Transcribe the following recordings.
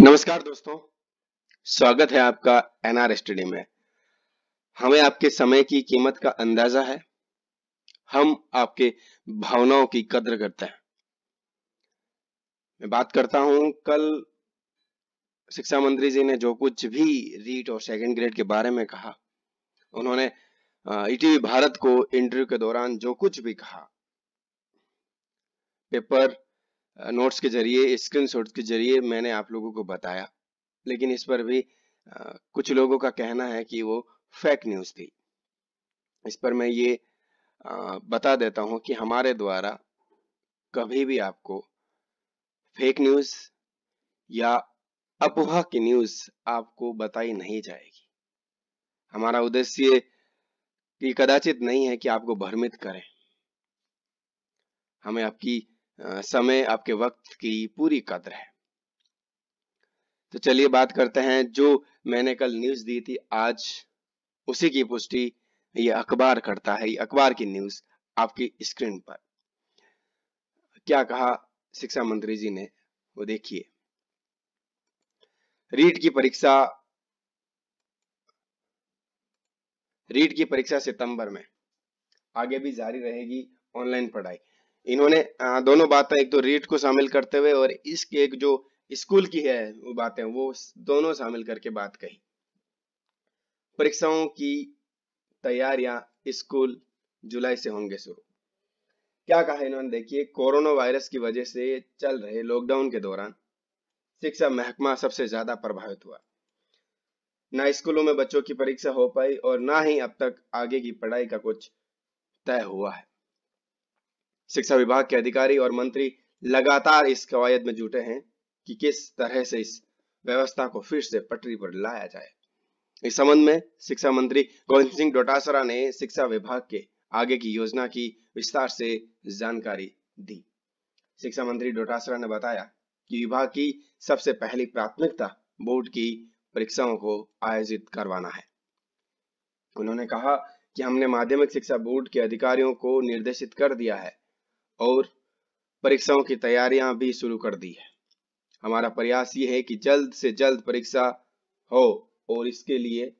नमस्कार दोस्तों स्वागत है आपका एनआर स्टडी में हमें आपके समय की कीमत का अंदाजा है हम आपके भावनाओं की कद्र करते हैं मैं बात करता हूं कल शिक्षा मंत्री जी ने जो कुछ भी रीट और सेकंड ग्रेड के बारे में कहा उन्होंने ईटीवी e भारत को इंटरव्यू के दौरान जो कुछ भी कहा पेपर नोट्स के जरिए स्क्रीन के जरिए मैंने आप लोगों को बताया लेकिन इस पर भी आ, कुछ लोगों का कहना है कि वो फेक न्यूज़ थी इस पर मैं ये आ, बता देता हूं कि हमारे द्वारा कभी भी आपको फेक न्यूज़ या अपवाह की न्यूज़ आपको बताई नहीं जाएगी हमारा उद्देश्य कदाचित नहीं है कि आपको भ्रमित करें हमें आपकी समय आपके वक्त की पूरी कदर है तो चलिए बात करते हैं जो मैंने कल न्यूज दी थी आज उसी की पुष्टि ये अखबार करता है ये अखबार की न्यूज आपकी स्क्रीन पर क्या कहा शिक्षा मंत्री जी ने वो देखिए रीट की परीक्षा रीट की परीक्षा सितंबर में आगे भी जारी रहेगी ऑनलाइन पढ़ाई इन्होंने दोनों बातें एक तो रीट को शामिल करते हुए और इसके एक जो स्कूल की है वो बातें वो दोनों शामिल करके बात कही परीक्षाओं की तैयारियां स्कूल जुलाई से होंगे शुरू क्या कहा इन्होंने देखिए कोरोना वायरस की वजह से चल रहे लॉकडाउन के दौरान शिक्षा महकमा सबसे ज्यादा प्रभावित हुआ ना स्कूलों में बच्चों की परीक्षा हो पाई और ना ही अब तक आगे की पढ़ाई का कुछ तय हुआ है शिक्षा विभाग के अधिकारी और मंत्री लगातार इस कवायद में जुटे हैं कि किस तरह से इस व्यवस्था को फिर से पटरी पर लाया जाए इस संबंध में शिक्षा मंत्री गोविंद सिंह डोटासरा ने शिक्षा विभाग के आगे की योजना की विस्तार से जानकारी दी शिक्षा मंत्री डोटासरा ने बताया कि विभाग की सबसे पहली प्राथमिकता बोर्ड की परीक्षाओं को आयोजित करवाना है उन्होंने कहा कि हमने माध्यमिक शिक्षा बोर्ड के अधिकारियों को निर्देशित कर दिया है और परीक्षाओं की तैयारियां भी शुरू कर दी है हमारा प्रयास ये है कि जल्द से जल्द परीक्षा हो और इसके लिए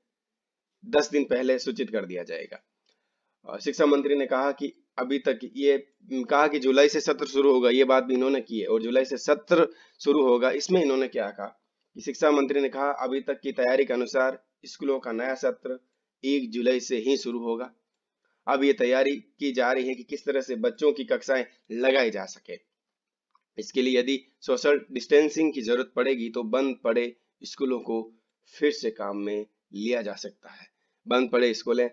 दस दिन पहले सूचित कर दिया जाएगा शिक्षा मंत्री ने कहा कि अभी तक ये कहा कि जुलाई से सत्र शुरू होगा ये बात भी इन्होंने की है और जुलाई से सत्र शुरू होगा इसमें इन्होंने क्या कहा शिक्षा मंत्री ने कहा अभी तक की तैयारी के अनुसार स्कूलों का नया सत्र एक जुलाई से ही शुरू होगा अब ये तैयारी की जा रही है कि किस तरह से बच्चों की कक्षाएं लगाई जा सके इसके लिए यदि सोशल डिस्टेंसिंग की जरूरत पड़ेगी तो बंद पड़े स्कूलों को फिर से काम में लिया जा सकता है बंद पड़े स्कूलें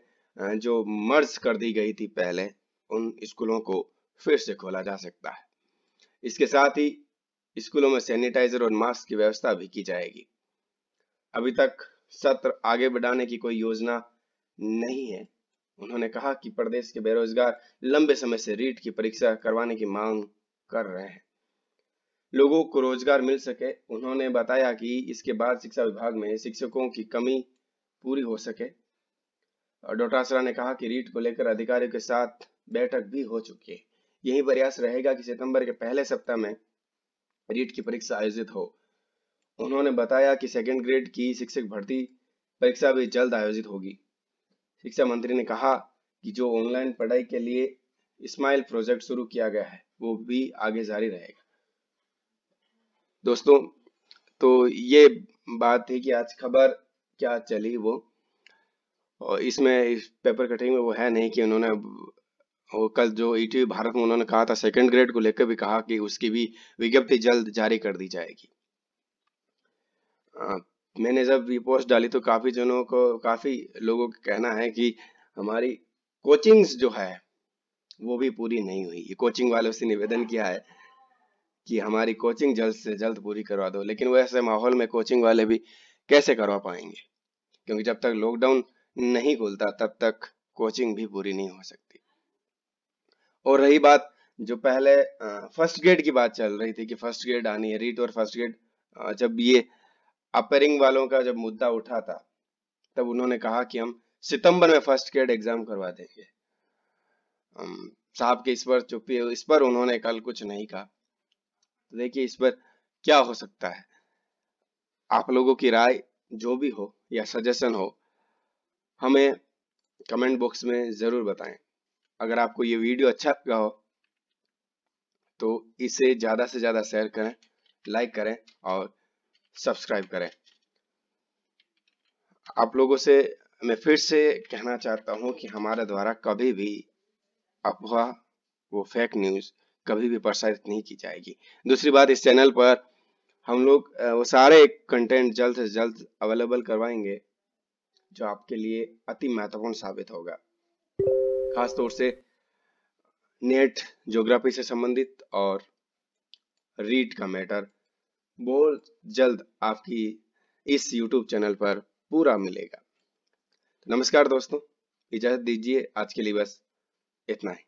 जो मर्ज कर दी गई थी पहले उन स्कूलों को फिर से खोला जा सकता है इसके साथ ही स्कूलों में सैनिटाइजर और मास्क की व्यवस्था भी की जाएगी अभी तक सत्र आगे बढ़ाने की कोई योजना नहीं है उन्होंने कहा कि प्रदेश के बेरोजगार लंबे समय से रीट की परीक्षा करवाने की मांग कर रहे हैं लोगों को रोजगार मिल सके उन्होंने बताया कि इसके बाद शिक्षा विभाग में शिक्षकों की कमी पूरी हो सके और डोटासरा ने कहा कि रीट को लेकर अधिकारियों के साथ बैठक भी हो चुकी है यही प्रयास रहेगा कि सितंबर के पहले सप्ताह में रीट की परीक्षा आयोजित हो उन्होंने बताया कि सेकेंड ग्रेड की शिक्षक भर्ती परीक्षा भी जल्द आयोजित होगी शिक्षा मंत्री ने कहा कि जो ऑनलाइन पढ़ाई के लिए स्माइल प्रोजेक्ट शुरू किया गया है वो भी आगे जारी रहेगा दोस्तों तो ये बात है कि आज खबर क्या चली वो और इसमें इस पेपर कटिंग में वो है नहीं कि उन्होंने और कल जो ईटीवी e भारत में उन्होंने कहा था सेकंड ग्रेड को लेकर भी कहा कि उसकी भी विज्ञप्ति जल्द जारी कर दी जाएगी मैंने जब ये पोस्ट डाली तो काफ़ी जनों को काफ़ी लोगों का कहना है कि हमारी कोचिंग्स जो है वो भी पूरी नहीं हुई ये कोचिंग वालों से निवेदन किया है कि हमारी कोचिंग जल्द से जल्द पूरी करवा दो लेकिन वो ऐसे माहौल में कोचिंग वाले भी कैसे करवा पाएंगे क्योंकि जब तक लॉकडाउन नहीं खुलता तब तक कोचिंग भी पूरी नहीं हो सकती और रही बात जो पहले फर्स्ट ग्रेड की बात चल रही थी कि फर्स्ट ग्रेड आनी है रीट और फर्स्ट ग्रेड जब ये अपेरिंग वालों का जब मुद्दा उठा था तब उन्होंने कहा कि हम सितंबर में फर्स्ट ग्रेड एग्जाम करवा देंगे साहब के इस पर चुप्पी इस पर उन्होंने कल कुछ नहीं कहा तो देखिए इस पर क्या हो सकता है आप लोगों की राय जो भी हो या सजेशन हो हमें कमेंट बॉक्स में ज़रूर बताएं अगर आपको ये वीडियो अच्छा लगा हो तो इसे ज़्यादा से ज़्यादा शेयर करें लाइक करें और सब्सक्राइब करें आप लोगों से मैं फिर से कहना चाहता हूं कि हमारे द्वारा कभी भी अफवाह वो फेक न्यूज कभी भी प्रसारित नहीं की जाएगी दूसरी बात इस चैनल पर हम लोग वो सारे कंटेंट जल्द से जल्द अवेलेबल करवाएंगे जो आपके लिए अति महत्वपूर्ण साबित होगा खास तौर से नेट ज्योग्राफी से संबंधित और रीड का मैटर बहुत जल्द आपकी इस YouTube चैनल पर पूरा मिलेगा नमस्कार दोस्तों इजाज़त दीजिए आज के लिए बस इतना ही